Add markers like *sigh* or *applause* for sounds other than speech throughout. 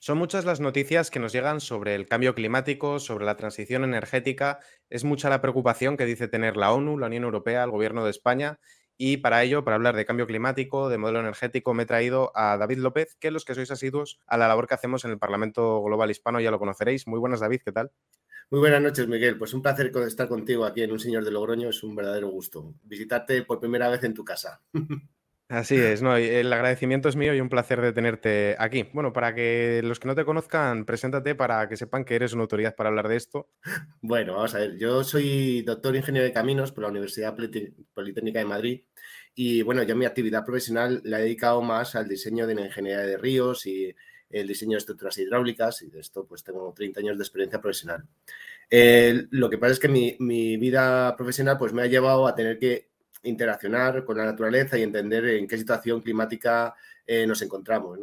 Son muchas las noticias que nos llegan sobre el cambio climático, sobre la transición energética. Es mucha la preocupación que dice tener la ONU, la Unión Europea, el Gobierno de España. Y para ello, para hablar de cambio climático, de modelo energético, me he traído a David López, que los que sois asiduos a la labor que hacemos en el Parlamento Global Hispano ya lo conoceréis. Muy buenas, David, ¿qué tal? Muy buenas noches, Miguel. Pues un placer estar contigo aquí en Un Señor de Logroño. Es un verdadero gusto visitarte por primera vez en tu casa. *laughs* Así es, no, el agradecimiento es mío y un placer de tenerte aquí. Bueno, para que los que no te conozcan, preséntate para que sepan que eres una autoridad para hablar de esto. Bueno, vamos a ver, yo soy doctor ingeniero de caminos por la Universidad Politécnica de Madrid y bueno, yo mi actividad profesional la he dedicado más al diseño de la ingeniería de ríos y el diseño de estructuras hidráulicas y de esto pues tengo 30 años de experiencia profesional. lo que pasa es que mi, mi vida profesional pues me ha llevado a tener que interaccionar con la naturaleza y entender en qué situación climática eh, nos encontramos.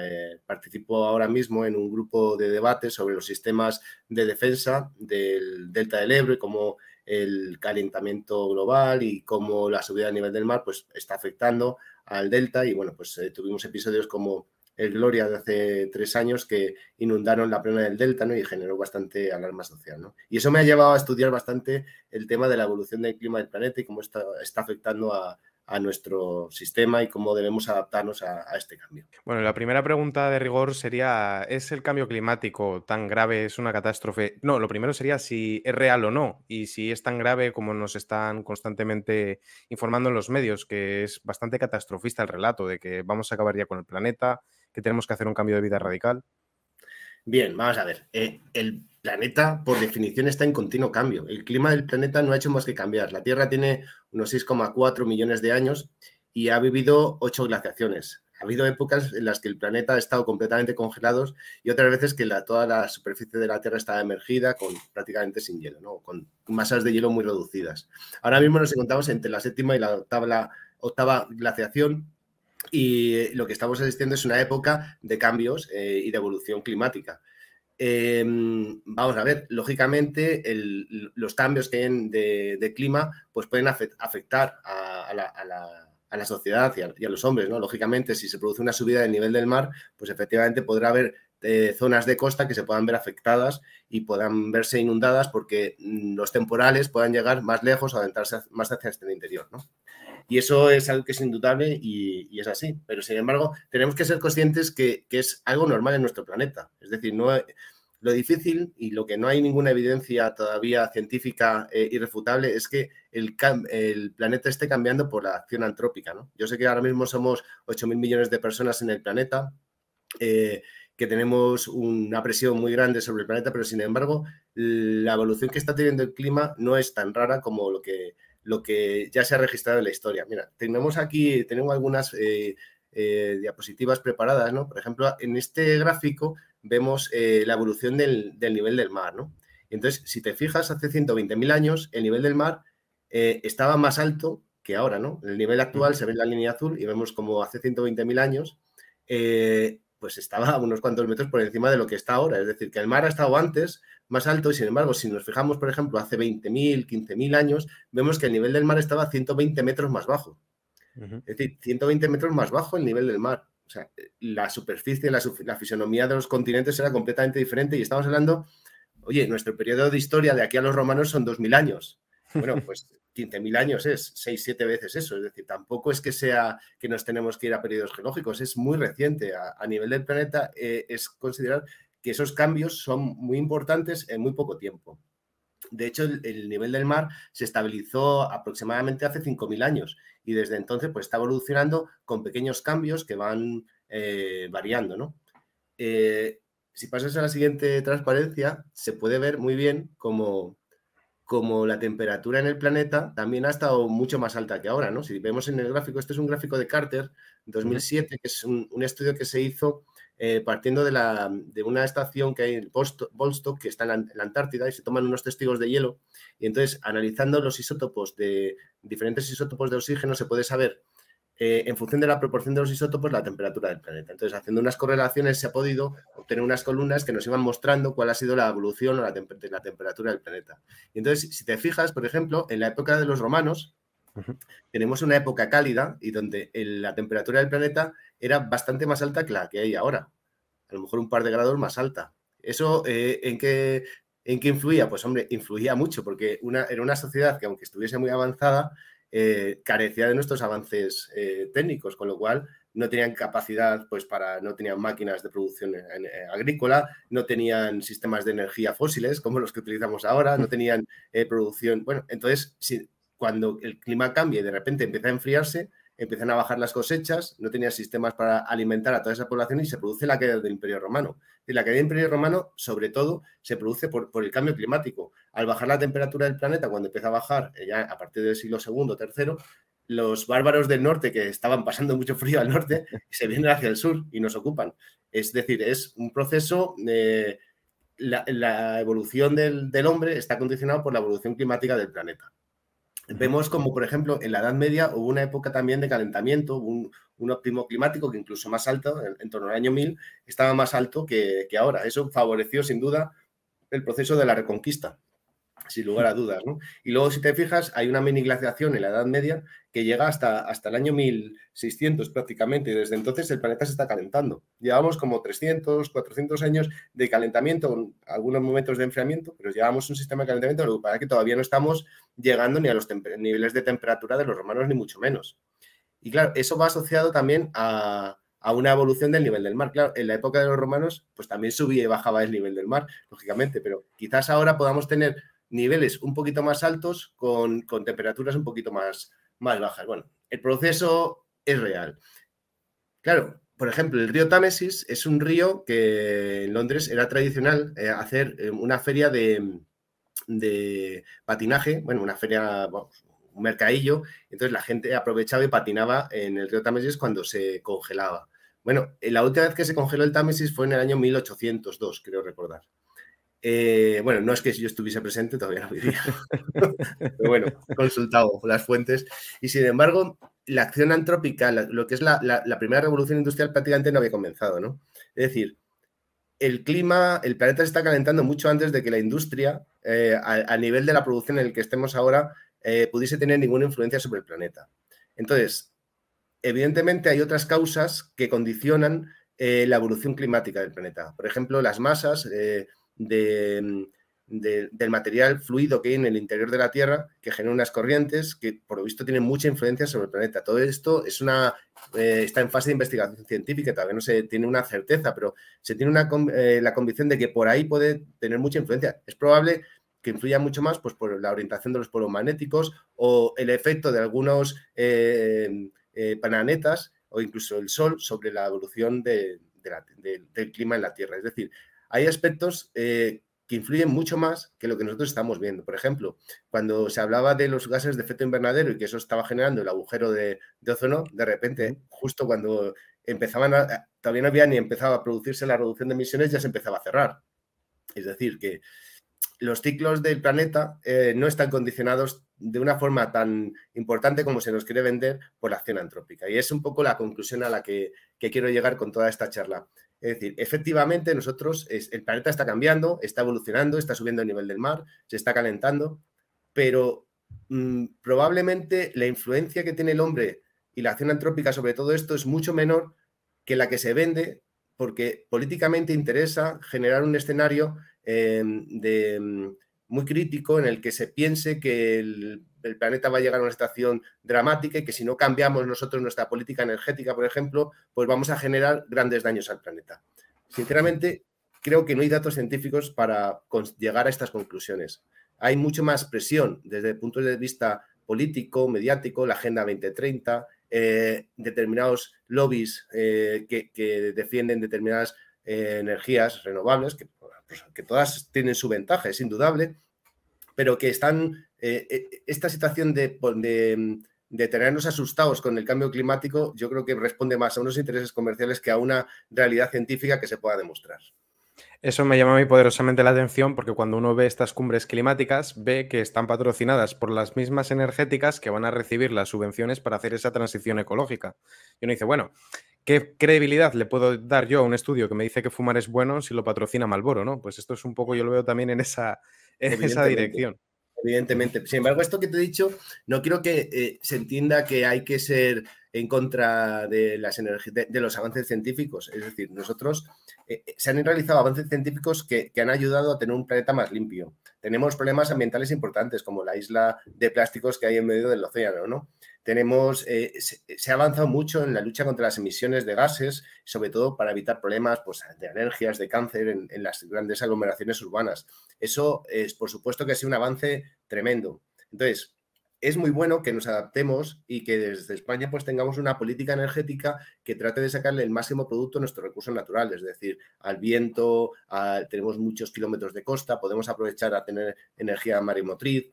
Eh, participo ahora mismo en un grupo de debate sobre los sistemas de defensa del delta del Ebro y cómo el calentamiento global y cómo la subida a nivel del mar pues, está afectando al delta. Y bueno, pues eh, tuvimos episodios como el eh, Gloria de hace tres años que inundaron la plena del delta y generó bastante alarma social. Y eso me ha llevado a estudiar bastante el tema de la evolución del clima del planeta y cómo está afectando a, a nuestro sistema y cómo debemos adaptarnos a, este cambio. Bueno, la primera pregunta de rigor sería, ¿es el cambio climático tan grave? ¿Es una catástrofe? No, lo primero sería si es real o no y si es tan grave como nos están constantemente informando en los medios, que es bastante catastrofista el relato de que vamos a acabar ya con el planeta, que tenemos que hacer un cambio de vida radical. Bien, vamos a ver. Eh, el planeta, por definición, está en continuo cambio. El clima del planeta no ha hecho más que cambiar. La Tierra tiene unos 6,4 millones de años y ha vivido ocho glaciaciones. Ha habido épocas en las que el planeta ha estado completamente congelado y otras veces que la, toda la superficie de la Tierra estaba emergida con prácticamente sin hielo, con masas de hielo muy reducidas. Ahora mismo nos encontramos entre la séptima y la octava, glaciación y lo que estamos asistiendo es una época de cambios eh, y de evolución climática. Em, vamos a ver, lógicamente los cambios que de, clima pues pueden afectar a, la, sociedad y, a, los hombres, ¿no? Lógicamente, si se produce una subida del nivel del mar, pues efectivamente podrá haber eh, zonas de costa que se puedan ver afectadas y puedan verse inundadas porque mm, los temporales puedan llegar más lejos, o adentrarse más hacia el este interior, ¿no? Y eso es algo que es indudable y, es así. Pero sin embargo, tenemos que ser conscientes que, que, es algo normal en nuestro planeta. Es decir, no, lo difícil y lo que no hay ninguna evidencia todavía científica eh, irrefutable es que el, planeta esté cambiando por la acción antrópica. ¿no? Yo sé que ahora mismo somos 8.000 millones de personas en el planeta. Eh, que tenemos una presión muy grande sobre el planeta, pero sin embargo, la evolución que está teniendo el clima no es tan rara como lo que lo que ya se ha registrado en la historia. Mira, tenemos aquí, tenemos algunas eh, eh, diapositivas preparadas, ¿no? Por ejemplo, en este gráfico vemos eh, la evolución del, nivel del mar, ¿no? Entonces, si te fijas, hace 120.000 años el nivel del mar estaba más alto que ahora, ¿no? El nivel actual se ve en la línea azul y vemos como hace 120.000 años pues estaba unos cuantos metros por encima de lo que está ahora. Es decir, que el mar ha estado antes, más alto y sin embargo, si nos fijamos, por ejemplo, hace 20.000, 15.000 años, vemos que el nivel del mar estaba 120 metros más bajo. Es decir, 120 metros más bajo el nivel del mar. O sea, la superficie, la, fisonomía de los continentes era completamente diferente y estamos hablando, oye, nuestro periodo de historia de aquí a los romanos son 2.000 años. Bueno, *laughs* pues 15.000 años es 6, 7 veces eso. Es decir, tampoco es que sea que nos tenemos que ir a periodos geológicos, es muy reciente. A, nivel del planeta eh, es considerar que esos cambios son muy importantes en muy poco tiempo. De hecho, el, nivel del mar se estabilizó aproximadamente hace 5.000 años y desde entonces pues, está evolucionando con pequeños cambios que van eh, variando. Eh, si pasas a la siguiente transparencia, se puede ver muy bien cómo como la temperatura en el planeta también ha estado mucho más alta que ahora. ¿no? Si vemos en el gráfico, este es un gráfico de Carter 2007, que es un, un estudio que se hizo eh, partiendo de, una estación que hay en Volstock, que está en la, Antártida, y se toman unos testigos de hielo. Y entonces, analizando los isótopos de diferentes isótopos de oxígeno, se puede saber, eh, en función de la proporción de los isótopos, la temperatura del planeta. Entonces, haciendo unas correlaciones, se ha podido obtener unas columnas que nos iban mostrando cuál ha sido la evolución o la, de la temperatura del planeta. Y entonces, si te fijas, por ejemplo, en la época de los romanos, tenemos una época cálida y donde la temperatura del planeta era bastante más alta que la que hay ahora, a lo mejor un par de grados más alta. ¿Eso eh, en, qué, en qué influía? Pues hombre, influía mucho, porque una, era una sociedad que aunque estuviese muy avanzada, eh, carecía de nuestros avances eh, técnicos, con lo cual no tenían capacidad, pues para, no tenían máquinas de producción agrícola, no tenían sistemas de energía fósiles como los que utilizamos ahora, no tenían producción. Bueno, entonces, si, cuando el clima cambia y de repente empieza a enfriarse, empiezan a bajar las cosechas, no tenían sistemas para alimentar a toda esa población y se produce la caída del Imperio Romano. Y la caída del Imperio Romano, sobre todo, se produce por, el cambio climático. Al bajar la temperatura del planeta, cuando empieza a bajar, eh, ya a partir del siglo II, III, los bárbaros del norte, que estaban pasando mucho frío al norte, *laughs* se vienen hacia el sur y nos ocupan. Es decir, es un proceso... de eh, la, evolución del, del hombre está condicionado por la evolución climática del planeta vemos como, por ejemplo, en la Edad Media hubo una época también de calentamiento, un, un óptimo climático que incluso más alto, en, torno al año 1000, estaba más alto que, ahora. Eso favoreció, sin duda, el proceso de la reconquista, sin lugar a dudas. Y luego, si te fijas, hay una mini glaciación en la Edad Media que llega hasta, hasta el año 1600 prácticamente, y desde entonces el planeta se está calentando. Llevamos como 300, 400 años de calentamiento, con algunos momentos de enfriamiento, pero llevamos un sistema de calentamiento, para que todavía no estamos llegando ni a los niveles de temperatura de los romanos, ni mucho menos. Y claro, eso va asociado también a, una evolución del nivel del mar. Claro, en la época de los romanos, pues también subía y bajaba el nivel del mar, lógicamente, pero quizás ahora podamos tener niveles un poquito más altos con, temperaturas un poquito más, más bajas. Bueno, el proceso es real. Claro, por ejemplo, el río Támesis es un río que en Londres era tradicional eh, hacer eh, una feria de, de patinaje, bueno, una feria, un mercadillo, entonces la gente aprovechaba y patinaba en el río Támesis cuando se congelaba. Bueno, eh, la última vez que se congeló el Támesis fue en el año 1802, creo recordar. Eh, bueno, no es que si yo estuviese presente todavía no vivía *laughs* Pero bueno, consultado las fuentes. Y sin embargo, la acción antrópica, lo que es la, la, la, primera revolución industrial, prácticamente no había comenzado, ¿no? Es decir, el clima, el planeta se está calentando mucho antes de que la industria, eh, al a, nivel de la producción en el que estemos ahora, eh, pudiese tener ninguna influencia sobre el planeta. Entonces, evidentemente hay otras causas que condicionan eh, la evolución climática del planeta. Por ejemplo, las masas del material fluido que hay en el interior de la Tierra, que genera unas corrientes que, por lo visto, tienen mucha influencia sobre el planeta. Todo esto es una eh, está en fase de investigación científica, todavía no se tiene una certeza, pero se tiene eh, la convicción de que por ahí puede tener mucha influencia. Es probable que influya mucho más pues, por la orientación de los polos magnéticos o el efecto de algunos eh, planetas o incluso el Sol sobre la evolución del clima en la Tierra. Es decir, hay aspectos que influyen mucho más que lo que nosotros estamos viendo. Por ejemplo, cuando se hablaba de los gases de efecto invernadero y que eso estaba generando el agujero de, ozono, de repente, justo cuando empezaban a, todavía no había ni empezaba a producirse la reducción de emisiones, ya se empezaba a cerrar. Es decir, que los ciclos del planeta eh, no están condicionados de una forma tan importante como se nos quiere vender por la acción antrópica. Y es un poco la conclusión a la que quiero llegar con toda esta charla. Es decir, efectivamente nosotros, el planeta está cambiando, está evolucionando, está subiendo el nivel del mar, se está calentando, pero mm, probablemente la influencia que tiene el hombre y la acción antrópica sobre todo esto es mucho menor que la que se vende porque políticamente interesa generar un escenario em, de mm, muy crítico en el que se piense que el, planeta va a llegar a una situación dramática y que si no cambiamos nosotros nuestra política energética, por ejemplo, pues vamos a generar grandes daños al planeta. Sinceramente, creo que no hay datos científicos para llegar a estas conclusiones. Hay mucho más presión desde el punto de vista político, mediático, la Agenda 2030, eh, determinados lobbies eh, que, defienden determinadas eh, energías renovables, pues, que todas tienen su ventaja, es indudable, pero que están, eh, eh, esta situación pues, de, de, tenernos asustados con el cambio climático, yo creo que responde más a unos intereses comerciales que a una realidad científica que se pueda demostrar. Eso me llama muy poderosamente la atención porque cuando uno ve estas cumbres climáticas, ve que están patrocinadas por las mismas energéticas que van a recibir las subvenciones para hacer esa transición ecológica. Y uno dice, bueno, ¿Qué credibilidad le puedo dar yo a un estudio que me dice que fumar es bueno si lo patrocina Malboro, no? Pues esto es un poco, yo lo veo también en esa, esa dirección. Evidentemente. Sin embargo, esto que te he dicho, no quiero que eh, se entienda que hay que ser en contra de, las de, de los avances científicos. Es decir, nosotros eh, eh, se han realizado avances científicos que, que, han ayudado a tener un planeta más limpio. Tenemos problemas ambientales importantes, como la isla de plásticos que hay en medio del océano, ¿no? Tenemos, eh, se, ha avanzado mucho en la lucha contra las emisiones de gases, sobre todo para evitar problemas pues, de alergias, de cáncer en, las grandes aglomeraciones urbanas. Eso es, por supuesto, que ha sido un avance tremendo. Entonces, es muy bueno que nos adaptemos y que desde España pues tengamos una política energética que trate de sacarle el máximo producto a nuestros recursos naturales, es decir, al viento, tenemos muchos kilómetros de costa, podemos aprovechar a tener energía marimotriz,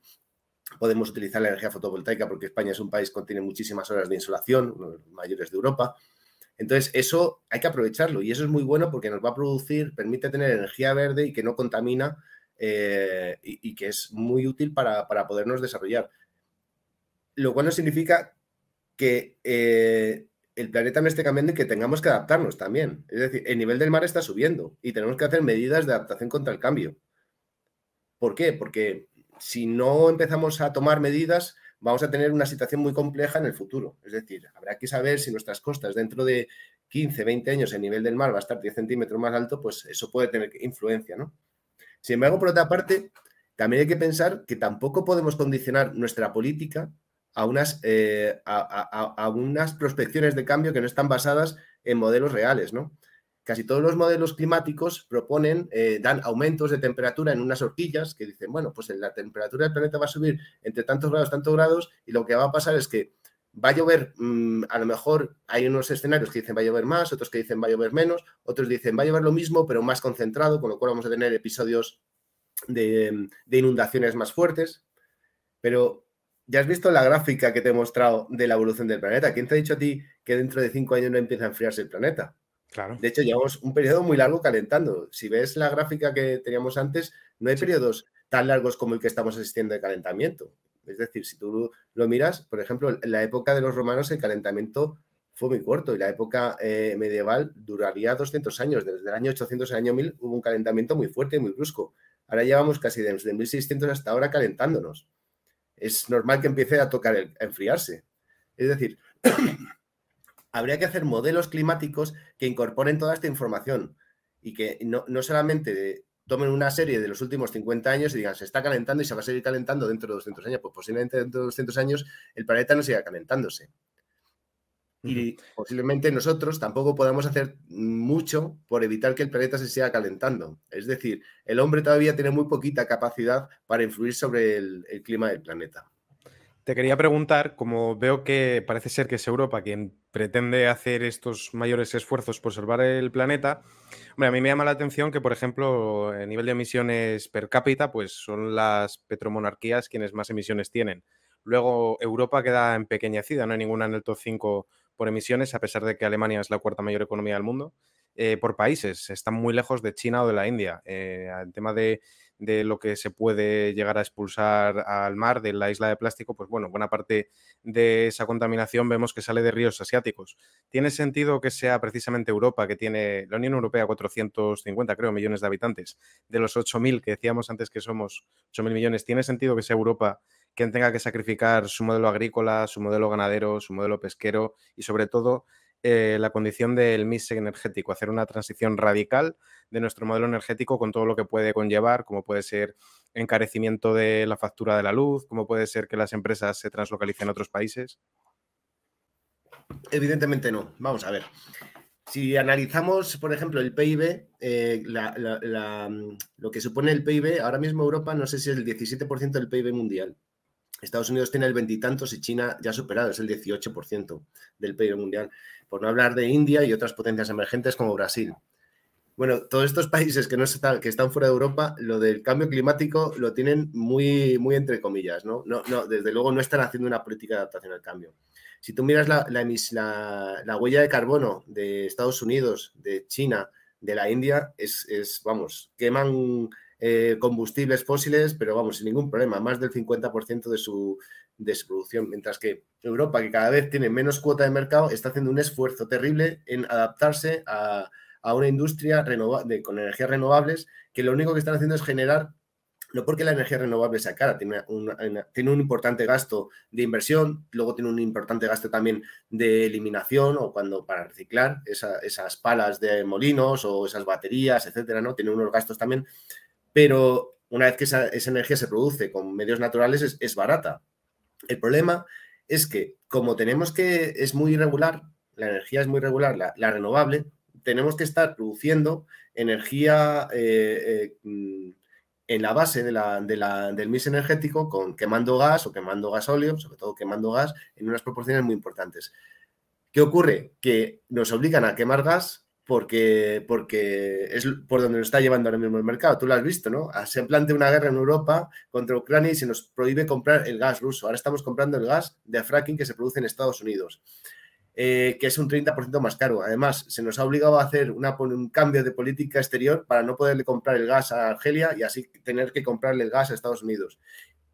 podemos utilizar la energía fotovoltaica porque España es un país que tiene muchísimas horas de insolación, mayores de Europa. Entonces, eso hay que aprovecharlo y eso es muy bueno porque nos va a producir, permite tener energía verde y que no contamina eh, y, que es muy útil para, podernos desarrollar. Lo cual no significa que eh, el planeta no esté cambiando y que tengamos que adaptarnos también. Es decir, el nivel del mar está subiendo y tenemos que hacer medidas de adaptación contra el cambio. ¿Por qué? Porque si no empezamos a tomar medidas, vamos a tener una situación muy compleja en el futuro. Es decir, habrá que saber si nuestras costas dentro de 15, 20 años el nivel del mar va a estar 10 centímetros más alto, pues eso puede tener influencia, ¿no? Sin embargo, por otra parte, también hay que pensar que tampoco podemos condicionar nuestra política a unas, eh, a unas prospecciones de cambio que no están basadas en modelos reales, ¿no? casi todos los modelos climáticos proponen, eh, dan aumentos de temperatura en unas horquillas que dicen, bueno, pues la temperatura del planeta va a subir entre tantos grados, tantos grados, y lo que va a pasar es que va a llover, mm, a lo mejor hay unos escenarios que dicen va a llover más, otros que dicen va a llover menos, otros dicen va a llover lo mismo, pero más concentrado, con lo cual vamos a tener episodios de, mm, de inundaciones más fuertes. Pero ya has visto la gráfica que te he mostrado de la evolución del planeta. ¿Quién te ha dicho a ti que dentro de cinco años no empieza a enfriarse el planeta? De hecho, llevamos un periodo muy largo calentando. Si ves la gráfica que teníamos antes, no hay periodos tan largos como el que estamos asistiendo de calentamiento. Es decir, si tú lo miras, por ejemplo, en la época de los romanos el calentamiento fue muy corto y la época eh, medieval duraría 200 años. Desde el año 800 al año 1000 hubo un calentamiento muy fuerte y muy brusco. Ahora llevamos casi desde 1600 hasta ahora calentándonos. Es normal que empiece a tocar a enfriarse. Es decir, habría que hacer modelos climáticos que incorporen toda esta información y que no, solamente tomen una serie de los últimos 50 años y digan, se está calentando y se va a seguir calentando dentro de 200 años. Pues posiblemente dentro de 200 años el planeta no siga calentándose. Y posiblemente nosotros tampoco podamos hacer mucho por evitar que el planeta se siga calentando. Es decir, el hombre todavía tiene muy poquita capacidad para influir sobre el clima del planeta. Te quería preguntar, como veo que parece ser que es Europa quien pretende hacer estos mayores esfuerzos por salvar el planeta, a mí me llama la atención que, por ejemplo, el nivel de emisiones per cápita, pues son las petromonarquías quienes más emisiones tienen. Luego Europa queda empequeñecida, no hay ninguna en el top 5 por emisiones, a pesar de que Alemania es la cuarta mayor economía del mundo. Eh, por países, están muy lejos de China o de la India. Eh, el tema de de lo que se puede llegar a expulsar al mar de la isla de plástico, pues bueno, buena parte de esa contaminación vemos que sale de ríos asiáticos. ¿Tiene sentido que sea precisamente Europa, que tiene la Unión Europea 450, creo, millones de habitantes, de los 8.000 que decíamos antes que somos 8.000 millones, ¿tiene sentido que sea Europa quien tenga que sacrificar su modelo agrícola, su modelo ganadero, su modelo pesquero y sobre todo eh, la condición del mix energético, hacer una transición radical de nuestro modelo energético con todo lo que puede conllevar, como puede ser encarecimiento de la factura de la luz, como puede ser que las empresas se translocalicen a otros países. Evidentemente no. Vamos a ver. Si analizamos, por ejemplo, el PIB, eh, mm, lo que supone el PIB, ahora mismo Europa no sé si es el 17% del PIB mundial. Estados Unidos tiene el veintitantos y, China ya ha superado, es el 18% del PIB mundial, por no hablar de India y otras potencias emergentes como Brasil. Bueno, todos estos países que, no están, que están fuera de Europa, lo del cambio climático lo tienen muy, muy entre comillas, ¿no? No, Desde luego no están haciendo una política de adaptación al cambio. Si tú miras la, la, huella de carbono de Estados Unidos, de China, de la India, es, es vamos, queman eh, combustibles fósiles, pero vamos, sin ningún problema, más del 50% de su, de producción, mientras que Europa, que cada vez tiene menos cuota de mercado, está haciendo un esfuerzo terrible en adaptarse a, una industria renovable con energías renovables que lo único que están haciendo es generar, no porque la energía renovable sea cara, tiene, tiene un importante gasto de inversión, luego tiene un importante gasto también de eliminación o cuando para reciclar esas palas de molinos o esas baterías, etcétera, ¿no? Tiene unos gastos también pero una vez que esa, energía se produce con medios naturales es, barata. El problema es que como tenemos que, es muy irregular, la energía es muy irregular, la, renovable, tenemos que estar produciendo energía eh, eh, mm, en la base del mix energético con quemando gas o quemando gasóleo, sobre todo quemando gas, en unas proporciones muy importantes. ¿Qué ocurre? Que nos obligan a quemar gas porque, porque es por donde nos está llevando ahora mismo el mercado. Tú lo has visto, ¿no? Ah, se plantea una guerra en Europa contra Ucrania y se nos prohíbe comprar el gas ruso. Ahora estamos comprando el gas de fracking que se produce en Estados Unidos, eh, que es un 30% más caro. Además, se nos ha obligado a hacer un cambio de política exterior para no poderle comprar el gas a Argelia y así tener que comprarle el gas a Estados Unidos.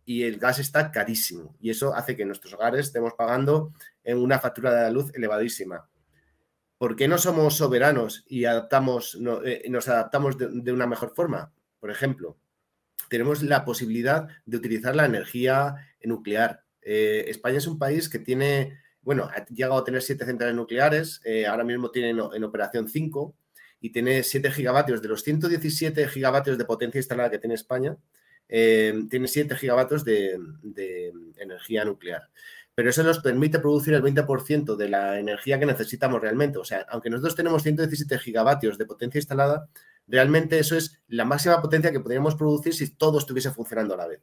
Y el gas está carísimo y eso hace que nuestros hogares estemos pagando en una factura de la luz elevadísima ¿por qué no somos soberanos y adaptamos, eh, nos adaptamos de, una mejor forma? Por ejemplo, tenemos la posibilidad de utilizar la energía nuclear. Eh, España es un país que tiene, bueno, ha llegado a tener siete centrales nucleares, eh, ahora mismo tiene en, operación cinco y tiene 7 gigavatios. De los 117 gigavatios de potencia instalada que tiene España, tiene 7 gigavatios de energía nuclear pero eso nos permite producir el 20% de la energía que necesitamos realmente. O sea, aunque nosotros tenemos 117 gigavatios de potencia instalada, realmente eso es la máxima potencia que podríamos producir si todo estuviese funcionando a la vez.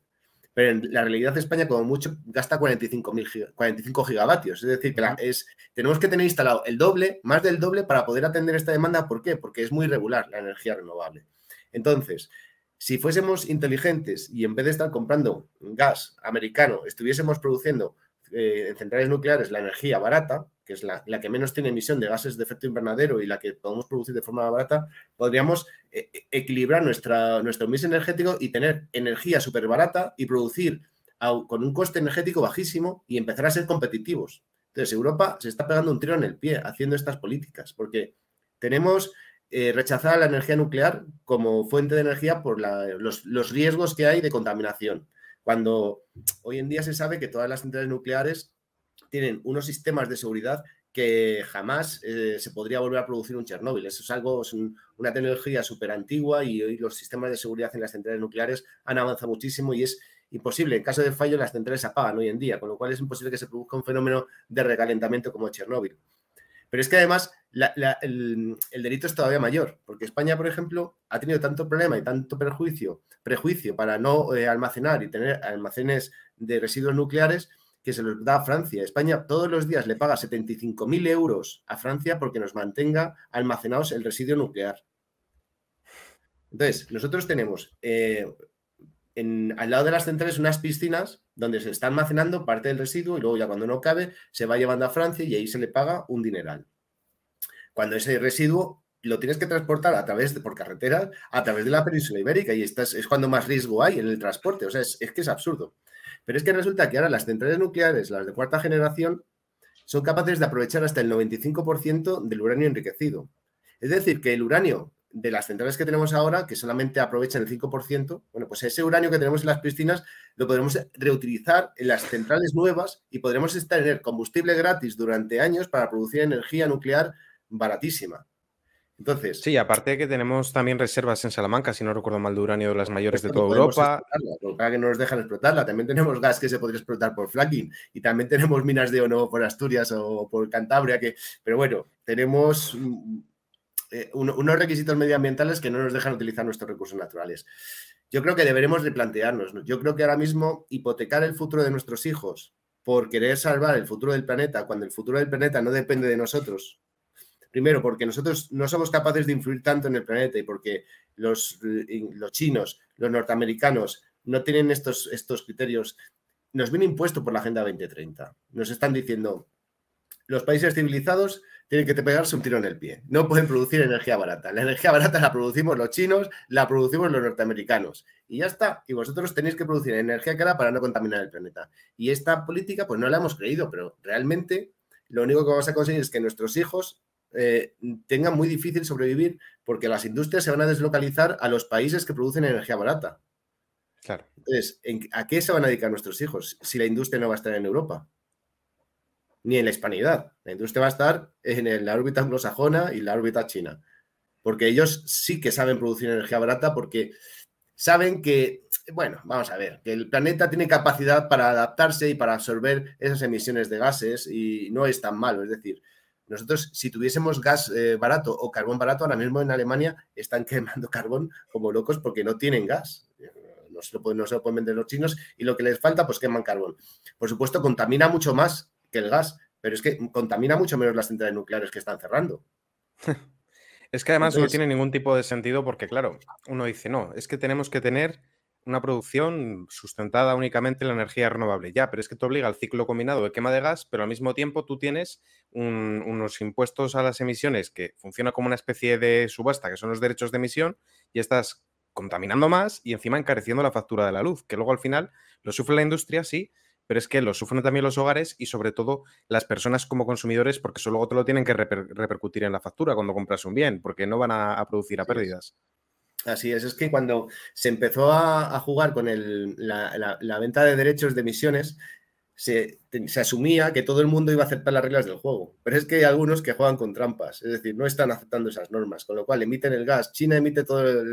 Pero en la realidad España, como mucho, gasta 45, gigavatios. Es decir, que es, tenemos que tener instalado el doble, más del doble, para poder atender esta demanda. ¿Por qué? Porque es muy irregular la energía renovable. Entonces, si fuésemos inteligentes y en vez de estar comprando gas americano, estuviésemos produciendo eh, en centrales nucleares la energía barata, que es la, que menos tiene emisión de gases de efecto invernadero y la que podemos producir de forma barata, podríamos eh, eh, equilibrar nuestro mix energético y tener energía súper barata y producir con un coste energético bajísimo y empezar a ser competitivos. Entonces, Europa se está pegando un tiro en el pie haciendo estas políticas, porque tenemos eh, rechazada la energía nuclear como fuente de energía por los riesgos que hay de contaminación cuando hoy en día se sabe que todas las centrales nucleares tienen unos sistemas de seguridad que jamás eh, se podría volver a producir un Chernóbil. Eso es algo, una tecnología súper antigua y hoy los sistemas de seguridad en las centrales nucleares han avanzado muchísimo y es imposible. En caso de fallo, las centrales apagan hoy en día, con lo cual es imposible que se produzca un fenómeno de recalentamiento como Chernóbil. Pero es que además el, delito es todavía mayor, porque España, por ejemplo, ha tenido tanto problema y tanto perjuicio, prejuicio para no eh, almacenar y tener almacenes de residuos nucleares que se los da a Francia. España todos los días le paga 75.000 euros a Francia porque nos mantenga almacenados el residuo nuclear. Entonces, nosotros tenemos eh, al lado de las centrales unas piscinas donde se está almacenando parte del residuo y luego ya cuando no cabe se va llevando a Francia y ahí se le paga un dineral. Cuando ese residuo lo tienes que transportar a través de, por carretera a través de la península ibérica y es cuando más riesgo hay en el transporte. O sea, es que es absurdo. Pero es que resulta que ahora las centrales nucleares, las de cuarta generación, son capaces de aprovechar hasta el 95% del uranio enriquecido. Es decir, que el uranio de las centrales que tenemos ahora, que solamente aprovechan el 5%, bueno, pues ese uranio que tenemos en las piscinas lo podremos reutilizar en las centrales nuevas y podremos tener combustible gratis durante años para producir energía nuclear baratísima. Entonces. Sí, aparte de que tenemos también reservas en Salamanca, si no recuerdo mal, de uranio de las mayores de toda Europa. Para que no nos dejan explotarla. También tenemos gas que se podría explotar por fracking. Y también tenemos minas de oro por Asturias o por Cantabria. Que, pero bueno, tenemos mm, eh, unos requisitos medioambientales que no nos dejan utilizar nuestros recursos naturales. Yo creo que deberemos replantearnos. plantearnos. Yo creo que ahora mismo hipotecar el futuro de nuestros hijos por querer salvar el futuro del planeta cuando el futuro del planeta no depende de nosotros. Primero, porque nosotros no somos capaces de influir tanto en el planeta y porque los, eh, los chinos, los norteamericanos no tienen estos, estos criterios. Nos viene impuesto por la Agenda 2030. Nos están diciendo, los países civilizados tienen que pegarse un tiro en el pie. No pueden producir energía barata. La energía barata la producimos los chinos, la producimos los norteamericanos. Y ya está. Y vosotros tenéis que producir energía cara para no contaminar el planeta. Y esta política, pues no la hemos creído, pero realmente lo único que vamos a conseguir es que nuestros hijos eh, tengan muy difícil sobrevivir porque las industrias se van a deslocalizar a los países que producen energía barata. Claro. Entonces, ¿a qué se van a dedicar nuestros hijos si la industria no va a estar en Europa? ni en la hispanidad. La industria va a estar en la órbita anglosajona y la órbita china, porque ellos sí que saben producir energía barata porque saben que, bueno, vamos a ver, que el planeta tiene capacidad para adaptarse y para absorber esas emisiones de gases y no es tan malo. Es decir, nosotros si tuviésemos gas eh, barato o carbón barato, ahora mismo en Alemania están *laughs* quemando carbón como locos porque no tienen gas. no se lo pueden vender los chinos y lo que les falta, pues queman carbón. Por supuesto, contamina mucho más que el gas, pero es que contamina mucho menos las centrales nucleares que están cerrando. *laughs* Es que además no tiene ningún tipo de sentido porque, claro, uno dice, no, es que tenemos que tener una producción sustentada únicamente en la energía renovable. Ya, pero es que te obliga al ciclo combinado de quema de gas, pero al mismo tiempo tú tienes unos impuestos a las emisiones que funciona como una especie de subasta, que son los derechos de emisión, y estás contaminando más y encima encareciendo la factura de la luz, que luego al final lo sufre la industria, sí, pero es que lo sufren también los hogares y sobre todo las personas como consumidores porque eso luego te lo tienen que repercutir en la factura cuando compras un bien, porque no van a, producir a pérdidas. Así es, es que cuando se empezó a, jugar con la, la, venta de derechos de emisiones, se, asumía que todo el mundo iba a aceptar las reglas del juego. Pero es que hay algunos que juegan con trampas, es decir, no están aceptando esas normas, con lo cual emiten el gas. China emite todos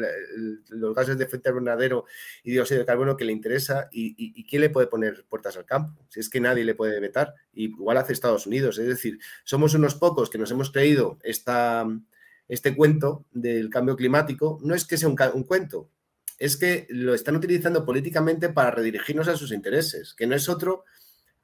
los gases de efecto invernadero y dióxido de carbono que le interesa. Y, quién le puede poner puertas al campo? Si es que nadie le puede vetar, igual hace Estados Unidos. Es decir, somos unos pocos que nos hemos creído este cuento del cambio climático. No es que sea un, un cuento, es que lo están utilizando políticamente para redirigirnos a sus intereses, que no es otro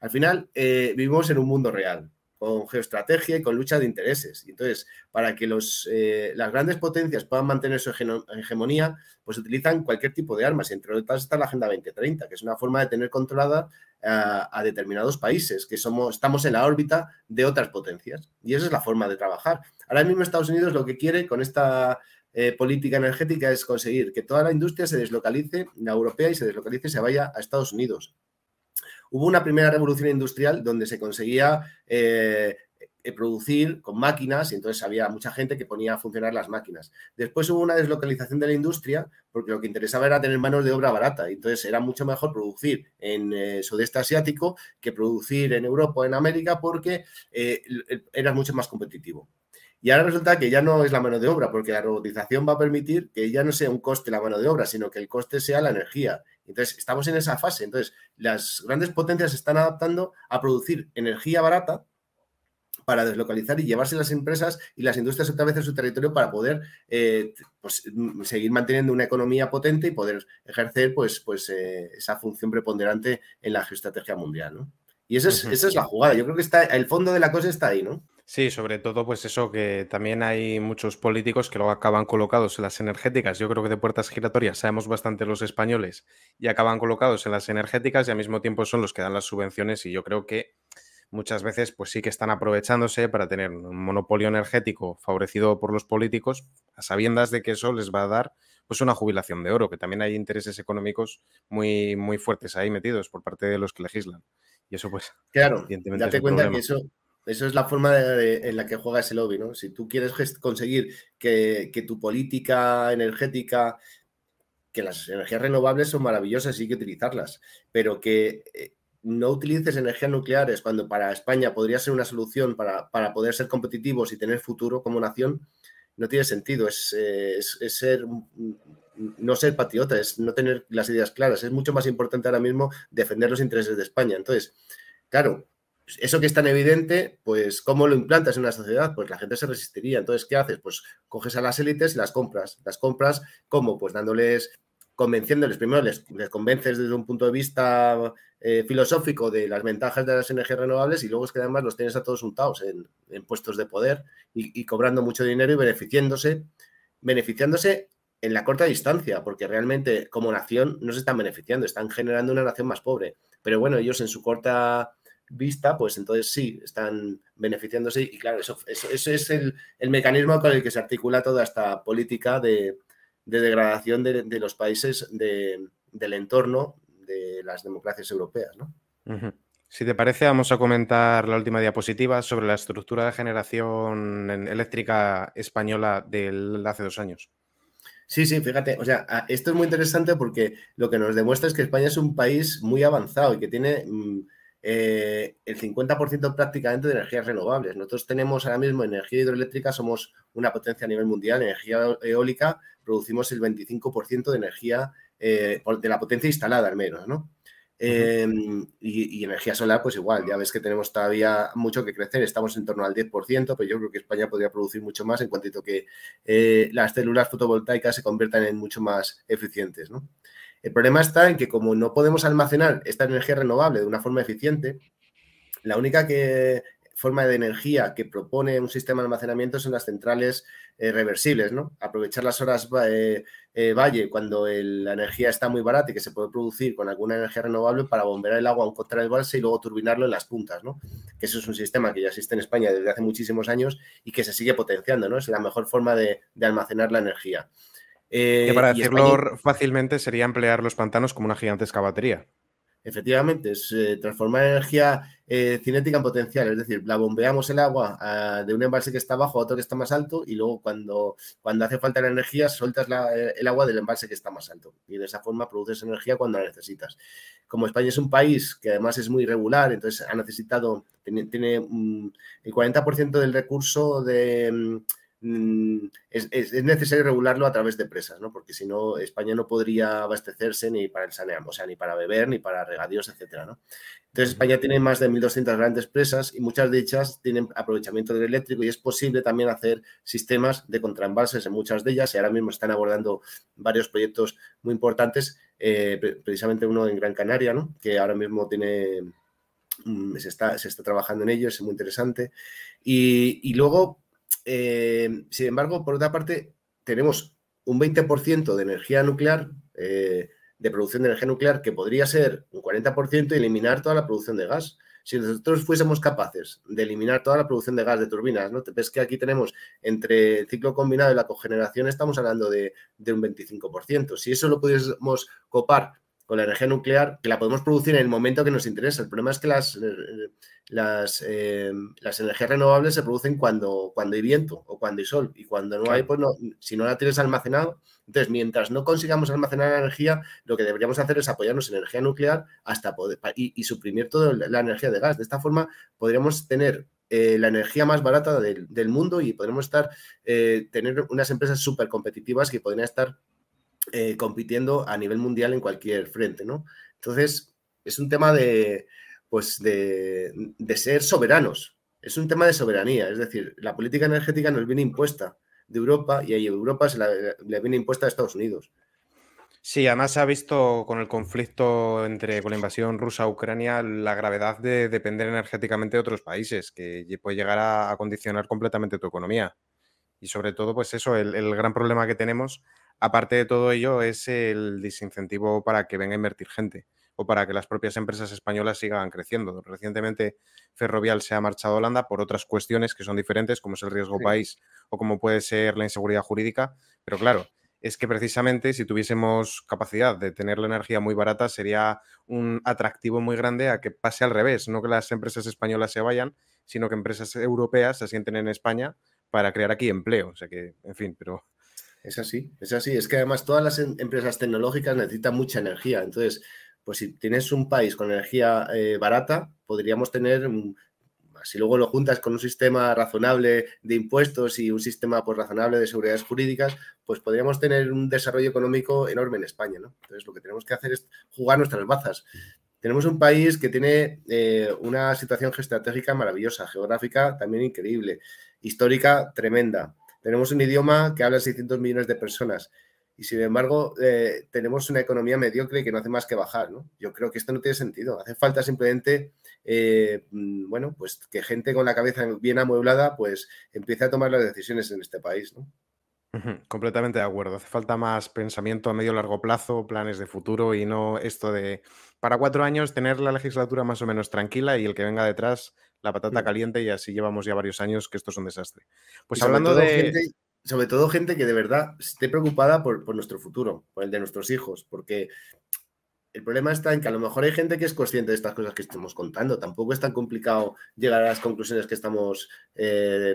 al final, eh, vivimos en un mundo real, con geoestrategia y con lucha de intereses. Entonces, para que eh, las grandes potencias puedan mantener su hegemonía, pues utilizan cualquier tipo de armas. Entre otras está la Agenda 2030, que es una forma de tener controlada eh, a, determinados países, que somos, estamos en la órbita de otras potencias. Y esa es la forma de trabajar. Ahora mismo Estados Unidos lo que quiere con esta política energética es conseguir que toda la industria se deslocalice, la europea, y se deslocalice y se vaya a Estados Unidos. Hubo una primera revolución industrial donde se conseguía eh, producir con máquinas y entonces había mucha gente que ponía a funcionar las máquinas. Después hubo una deslocalización de la industria porque lo que interesaba era tener manos de obra barata y entonces era mucho mejor producir en eh, sudeste asiático que producir en Europa o en América porque eh, era mucho más competitivo. Y ahora resulta que ya no es la mano de obra, porque la robotización va a permitir que ya no sea un coste la mano de obra, sino que el coste sea la energía. Entonces, estamos en esa fase. Entonces, las grandes potencias se están adaptando a producir energía barata para deslocalizar y llevarse las empresas y las industrias otra vez a su territorio para poder eh, pues, mm, seguir manteniendo una economía potente y poder ejercer pues, pues, eh, esa función preponderante en la geoestrategia mundial. Y esa es, esa es la jugada. Yo creo que está el fondo de la cosa está ahí, ¿no? Sí, sobre todo, pues eso, que también hay muchos políticos que luego acaban colocados en las energéticas. Yo creo que de puertas giratorias sabemos bastante los españoles y acaban colocados en las energéticas y al mismo tiempo son los que dan las subvenciones y yo creo que muchas veces pues sí que están aprovechándose para tener un monopolio energético favorecido por los políticos a sabiendas de que eso les va a dar pues una jubilación de oro, que también hay intereses económicos muy, muy fuertes ahí metidos por parte de los que legislan. Y eso pues... Claro, cuenta eso eso es la forma en la que juega ese lobby, ¿no? Si tú quieres conseguir que, tu política energética, que las energías renovables son maravillosas y hay que utilizarlas, pero que eh, no utilices energías nucleares cuando para España podría ser una solución para, poder ser competitivos y tener futuro como nación, no tiene sentido. Es, eh, es ser no ser patriota, es no tener las ideas claras. Es mucho más importante ahora mismo defender los intereses de España. Entonces, claro, eso que es tan evidente, pues ¿cómo lo implantas en una sociedad? Pues la gente se resistiría. Entonces, ¿qué haces? Pues coges a las élites y las compras. Las compras, ¿cómo? Pues dándoles, convenciéndoles. Primero les, convences desde un punto de vista eh, filosófico de las ventajas de las energías renovables y luego es que además los tienes a todos untados en, en puestos de poder y, y cobrando mucho dinero y beneficiándose, beneficiándose en la corta distancia, porque realmente como nación no se están beneficiando, están generando una nación más pobre. Pero bueno, ellos en su corta vista, pues entonces sí, están beneficiándose y claro, eso, es el, mecanismo con el que se articula toda esta política de, degradación de, los países del entorno de las democracias europeas. ¿no? Si te parece, vamos a comentar la última diapositiva sobre la estructura de generación eléctrica española de hace dos años. Sí, sí, fíjate, o sea, esto es muy interesante porque lo que nos demuestra es que España es un país muy avanzado y que tiene mm, eh, el 50% prácticamente de energías renovables. Nosotros tenemos ahora mismo energía hidroeléctrica, somos una potencia a nivel mundial, energía eólica, producimos el 25% de energía, eh, de la potencia instalada al menos, ¿no? Em, y, energía solar, pues igual, ya ves que tenemos todavía mucho que crecer, estamos en torno al 10%, pero yo creo que España podría producir mucho más en cuanto a que eh, las células fotovoltaicas se conviertan en mucho más eficientes. ¿no? El problema está en que como no podemos almacenar esta energía renovable de una forma eficiente, la única forma de energía que propone un sistema de almacenamiento son las centrales eh, reversibles, ¿no? Aprovechar las horas eh, eh, valle cuando la energía está muy barata y que se puede producir con alguna energía renovable para bombear el agua a un contra el y luego turbinarlo en las puntas, ¿no? Que eso es un sistema que ya existe en España desde hace muchísimos años y que se sigue potenciando, ¿no? Es la mejor forma de almacenar la energía que eh, para decirlo fácilmente sería emplear los pantanos como una gigantesca batería. Efectivamente, se transformar energía eh, cinética en potencial, es decir, la bombeamos el agua ah, de un embalse que está abajo a otro que está más alto y luego cuando, cuando hace falta la energía sueltas eh, el agua del embalse que está más alto y de esa forma produces energía cuando la necesitas. Como España es un país que además es muy irregular, entonces ha necesitado, tiene mm, el 40% del recurso de mm, Mm, es, necesario regularlo a través de presas, ¿no? porque si no, España no podría abastecerse ni para el saneamiento, o sea, ni para beber, ni para regadíos, etc. ¿no? Entonces, España tiene más de 1.200 grandes presas y muchas de ellas tienen aprovechamiento del eléctrico y es posible también hacer sistemas de contraembalses en muchas de ellas y ahora mismo están abordando varios proyectos muy importantes, eh, precisamente uno en Gran Canaria, que ahora mismo tiene... Mm, se está, trabajando en ello, es muy interesante. y luego, eh, sin embargo, por otra parte, tenemos un 20% de energía nuclear, eh, de producción de energía nuclear, que podría ser un 40% y eliminar toda la producción de gas. Si nosotros fuésemos capaces de eliminar toda la producción de gas de turbinas, ¿no? Ves que aquí tenemos entre el ciclo combinado y la cogeneración, estamos hablando de, de un 25%. Si eso lo pudiésemos copar con la energía nuclear, que la podemos producir en el momento que nos interesa. El problema es que las, eh, eh, las, energías renovables se producen cuando, cuando hay viento o cuando hay sol. Y cuando no hay, pues no, si no la tienes almacenado. Entonces, mientras no consigamos almacenar energía, lo que deberíamos hacer es apoyarnos en energía nuclear hasta poder, y, suprimir toda la energía de gas. De esta forma, podríamos tener eh, la energía más barata del, mundo y podremos estar, tener unas empresas súper competitivas que podrían estar eh, compitiendo a nivel mundial en cualquier frente, ¿no? Entonces, es un tema de, pues de, ser soberanos. Es un tema de soberanía, es decir, la política energética nos viene impuesta de Europa y a Europa se la, le viene impuesta a Estados Unidos. Sí, además se ha visto con el conflicto entre con la invasión rusa a Ucrania la gravedad de depender energéticamente de otros países, que puede llegar a, condicionar completamente tu economía. Y sobre todo, pues eso, el gran problema que tenemos aparte de todo ello, es el desincentivo para que venga a invertir gente o para que las propias empresas españolas sigan creciendo. Recientemente Ferrovial se ha marchado a Holanda por otras cuestiones que son diferentes, como es el riesgo país o como puede ser la inseguridad jurídica. Pero claro, es que precisamente si tuviésemos capacidad de tener la energía muy barata sería un atractivo muy grande a que pase al revés, no que las empresas españolas se vayan, sino que empresas europeas se asienten en España para crear aquí empleo. O sea que, en fin, pero es así, es así. Es que además todas las em, empresas tecnológicas necesitan mucha energía. Entonces, pues si tienes un país con energía eh, barata, podríamos tener, mm, si luego lo juntas con un sistema razonable de impuestos y un sistema pues, razonable de seguridades jurídicas, pues podríamos tener un desarrollo económico enorme en España. Entonces, lo que tenemos que hacer es jugar nuestras bazas. Tenemos un país que tiene eh, una situación geoestratégica maravillosa, geográfica también increíble, histórica tremenda tenemos un idioma que habla 600 millones de personas y sin embargo eh, tenemos una economía mediocre que no hace más que bajar. Yo creo que esto no tiene sentido. Hace falta simplemente, eh, mm, bueno, pues que gente con la cabeza bien amueblada pues empiece a tomar las decisiones en este país. Completamente de acuerdo. Hace falta más pensamiento a medio largo plazo, planes de futuro y no esto de para cuatro años tener la legislatura más o menos tranquila y el que venga detrás la patata mm. caliente y así llevamos ya varios años que esto es un desastre. Pues hablando de... sobre todo gente que de verdad esté preocupada por, nuestro futuro, por el de nuestros hijos, porque el problema está en que a lo mejor hay gente que es consciente de estas cosas que estamos contando. Tampoco es tan complicado llegar a las conclusiones que estamos eh,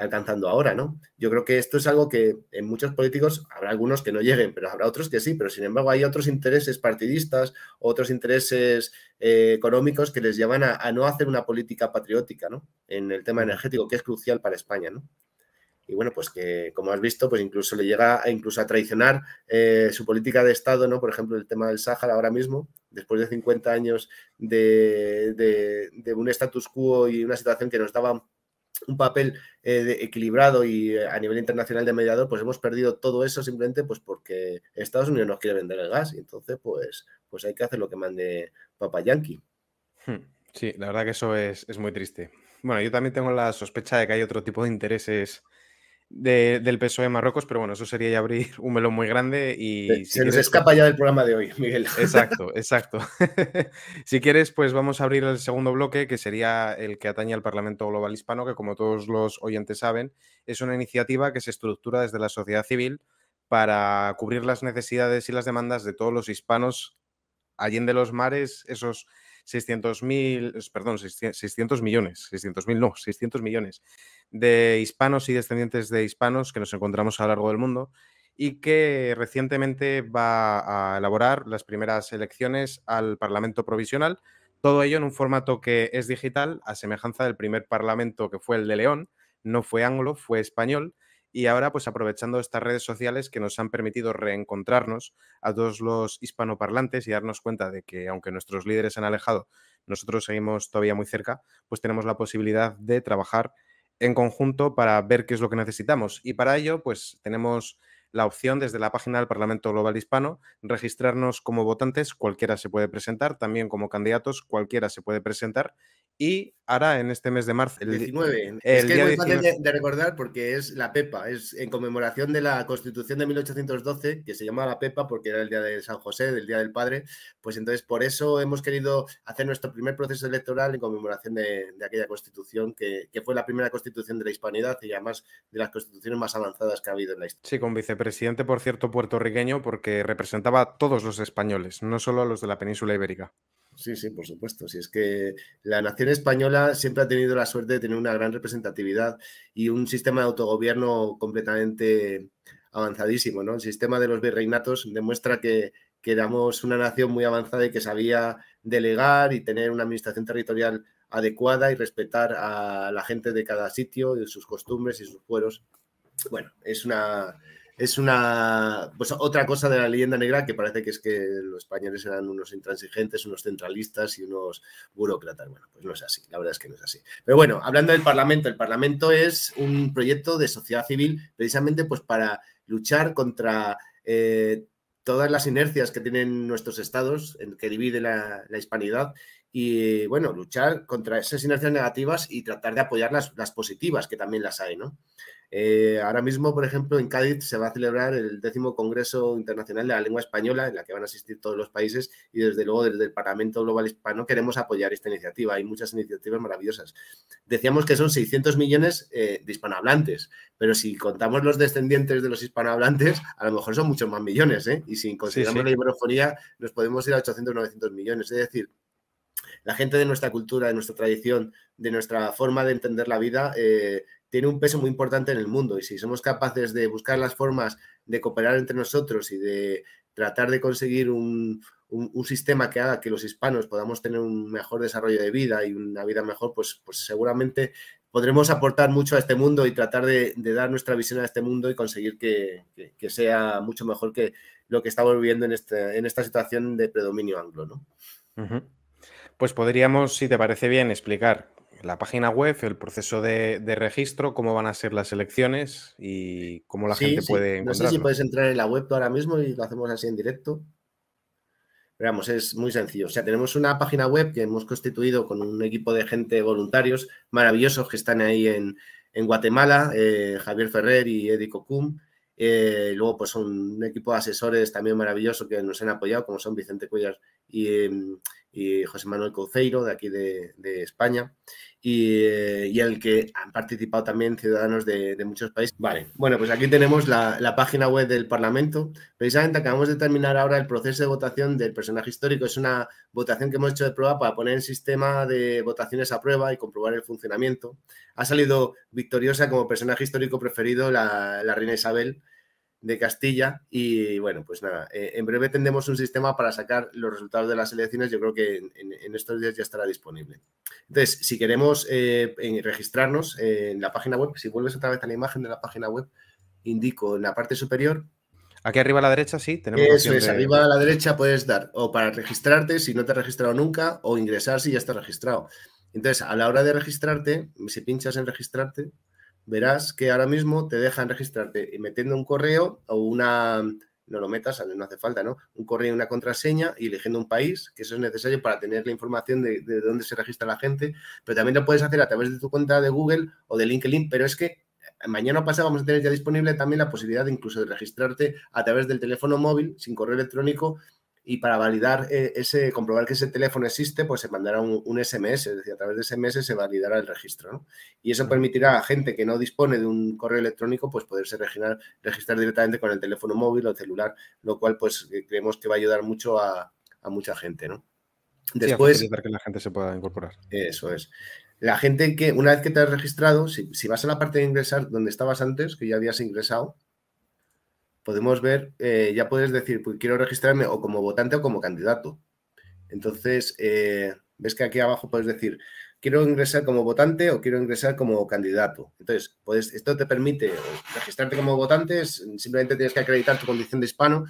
alcanzando ahora, ¿no? Yo creo que esto es algo que en muchos políticos habrá algunos que no lleguen, pero habrá otros que sí, pero sin embargo hay otros intereses partidistas, otros intereses eh, económicos que les llevan a, no hacer una política patriótica, ¿no? En el tema energético, que es crucial para España, ¿no? Y bueno, pues que como has visto, pues incluso le llega a, incluso a traicionar eh, su política de Estado, ¿no? Por ejemplo, el tema del Sáhara ahora mismo, después de 50 años de, de un status quo y una situación que nos daba un papel eh, equilibrado y eh, a nivel internacional de mediador, pues hemos perdido todo eso simplemente pues porque Estados Unidos no quiere vender el gas y entonces pues, pues hay que hacer lo que mande Papa Yankee. Hmm, sí, la verdad que eso es, es muy triste. Bueno, yo también tengo la sospecha de que hay otro tipo de intereses del PSOE de Marruecos, pero bueno, eso sería ya abrir *laughs* un melón muy grande y... Se, nos escapa ya del programa de hoy, *laughs* Miguel. Exacto, *laughs* exacto. si quieres, pues vamos a abrir el segundo bloque, que sería el que atañe al Parlamento Global Hispano, que como todos los oyentes saben, es una iniciativa que se estructura desde la sociedad civil para cubrir las necesidades y las demandas de todos los hispanos allí de los mares, esos 600.000, perdón, 600, millones, no, 600 millones de hispanos y descendientes de hispanos que nos encontramos a lo largo del mundo y que recientemente va a elaborar las primeras elecciones al Parlamento Provisional, todo ello en un formato que es digital, a semejanza del primer Parlamento que fue el de León, no fue anglo, fue español, y ahora pues aprovechando estas redes sociales que nos han permitido reencontrarnos a todos los hispanoparlantes y darnos cuenta de que aunque nuestros líderes se han alejado, nosotros seguimos todavía muy cerca, pues tenemos la posibilidad de trabajar en conjunto para ver qué es lo que necesitamos. Y para ello, pues tenemos la opción desde la página del Parlamento Global Hispano, registrarnos como votantes, cualquiera se puede presentar, también como candidatos, cualquiera se puede presentar y hará en este mes de marzo. El 19. es que es muy fácil de, recordar porque es la Pepa, es en conmemoración de la Constitución de 1812, que se llamaba la Pepa porque era el día de San José, del Día del Padre. Pues entonces por eso hemos querido hacer nuestro primer proceso electoral en conmemoración de, aquella Constitución, que, que, fue la primera Constitución de la Hispanidad y además de las constituciones más avanzadas que ha habido en la historia. Sí, con vicepresidente, por cierto, puertorriqueño, porque representaba a todos los españoles, no solo a los de la península ibérica sí, sí, por supuesto. Si es que la nación española siempre ha tenido la suerte de tener una gran representatividad y un sistema de autogobierno completamente avanzadísimo, ¿no? El sistema de los virreinatos demuestra que, que éramos una nación muy avanzada y que sabía delegar y tener una administración territorial adecuada y respetar a la gente de cada sitio, de sus costumbres y sus fueros. Bueno, es una es una pues, otra cosa de la leyenda negra que parece que es que los españoles eran unos intransigentes, unos centralistas y unos burócratas. Bueno, pues no es así, la verdad es que no es así. Pero bueno, hablando del Parlamento, el Parlamento es un proyecto de sociedad civil precisamente pues para luchar contra eh, todas las inercias que tienen nuestros estados, en que divide la, hispanidad y bueno, luchar contra esas inercias negativas y tratar de apoyar las, las positivas, que también las hay, ¿no? Eh, ahora mismo, por ejemplo, en Cádiz se va a celebrar el décimo Congreso Internacional de la Lengua Española, en la que van a asistir todos los países y desde luego desde el Parlamento Global Hispano queremos apoyar esta iniciativa. Hay muchas iniciativas maravillosas. Decíamos que son 600 millones eh, de hispanohablantes, pero si contamos los descendientes de los hispanohablantes, a lo mejor son muchos más millones. ¿eh? Y si consideramos la hiperofonía, nos podemos ir a 800, 900 millones. Es decir, la gente de nuestra cultura, de nuestra tradición, de nuestra forma de entender la vida, tiene un peso muy importante en el mundo y si somos capaces de buscar las formas de cooperar entre nosotros y de tratar de conseguir un, sistema que haga que los hispanos podamos tener un mejor desarrollo de vida y una vida mejor, pues, pues seguramente podremos aportar mucho a este mundo y tratar de, dar nuestra visión a este mundo y conseguir que, sea mucho mejor que lo que estamos viviendo en, este, en esta situación de predominio anglo. Pues podríamos, si te parece bien, explicar la página web, el proceso de, registro, cómo van a ser las elecciones y cómo la gente puede No sé si puedes entrar en la web ahora mismo y lo hacemos así en directo. Pero vamos, es muy sencillo. O sea, tenemos una página web que hemos constituido con un equipo de gente voluntarios maravillosos que están ahí en, Guatemala, eh, Javier Ferrer y Edico Cum. Eh, luego, pues un equipo de asesores también maravilloso que nos han apoyado, como son Vicente Cuellar Em, y, José Manuel Cauceiro, de aquí de, España, y, eh, y, el que han participado también ciudadanos de, muchos países. Vale, bueno, pues aquí tenemos la, página web del Parlamento. Precisamente acabamos de terminar ahora el proceso de votación del personaje histórico. Es una votación que hemos hecho de prueba para poner el sistema de votaciones a prueba y comprobar el funcionamiento. Ha salido victoriosa como personaje histórico preferido la reina Isabel de Castilla. Y bueno, pues nada, eh, en breve tendremos un sistema para sacar los resultados de las elecciones. Yo creo que en, estos días ya estará disponible. Entonces, si queremos eh, registrarnos eh, en la página web, si vuelves otra vez a la imagen de la página web, indico en la parte superior. Aquí arriba a la derecha, sí, tenemos. Eso es, arriba a la derecha puedes dar o para registrarte si no te has registrado nunca o ingresar si ya estás registrado. Entonces, a la hora de registrarte, si pinchas en registrarte, verás que ahora mismo te dejan registrarte eh, metiendo un correo o una, no lo metas, no hace falta, ¿no? Un correo y una contraseña y eligiendo un país, que eso es necesario para tener la información de, de, dónde se registra la gente, pero también lo puedes hacer a través de tu cuenta de Google o de LinkedIn, pero es que eh, mañana pasado vamos a tener ya disponible también la posibilidad de incluso de registrarte a través del teléfono móvil sin correo electrónico y para validar eh, ese, comprobar que ese teléfono existe, pues se mandará un, SMS, es decir, a través de SMS se validará el registro. Y eso permitirá a gente que no dispone de un correo electrónico, pues poderse registrar, registrar directamente con el teléfono móvil o celular, lo cual pues eh, creemos que va a ayudar mucho a, mucha gente. ¿no? Después... Sí, que la gente se pueda incorporar. Eso es. La gente que, una vez que te has registrado, si vas a la parte de ingresar donde estabas antes, que ya habías ingresado, podemos ver, eh, ya puedes decir, pues quiero registrarme o como votante o como candidato. Entonces, eh, ves que aquí abajo puedes decir, quiero ingresar como votante o quiero ingresar como candidato. Entonces, puedes esto te permite registrarte como votante, simplemente tienes que acreditar tu condición de hispano.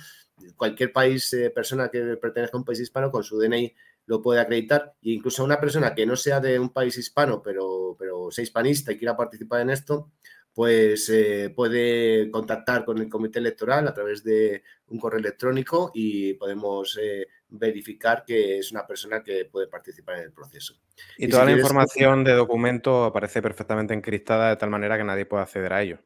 Cualquier país, eh, persona que pertenezca a un país hispano, con su DNI lo puede acreditar. E incluso una persona que no sea de un país hispano, pero, pero sea hispanista y quiera participar en esto, pues eh, puede contactar con el comité electoral a través de un correo electrónico y podemos eh, verificar que es una persona que puede participar en el proceso. Y, toda la información de documento aparece perfectamente encriptada de tal manera que nadie puede acceder a ello.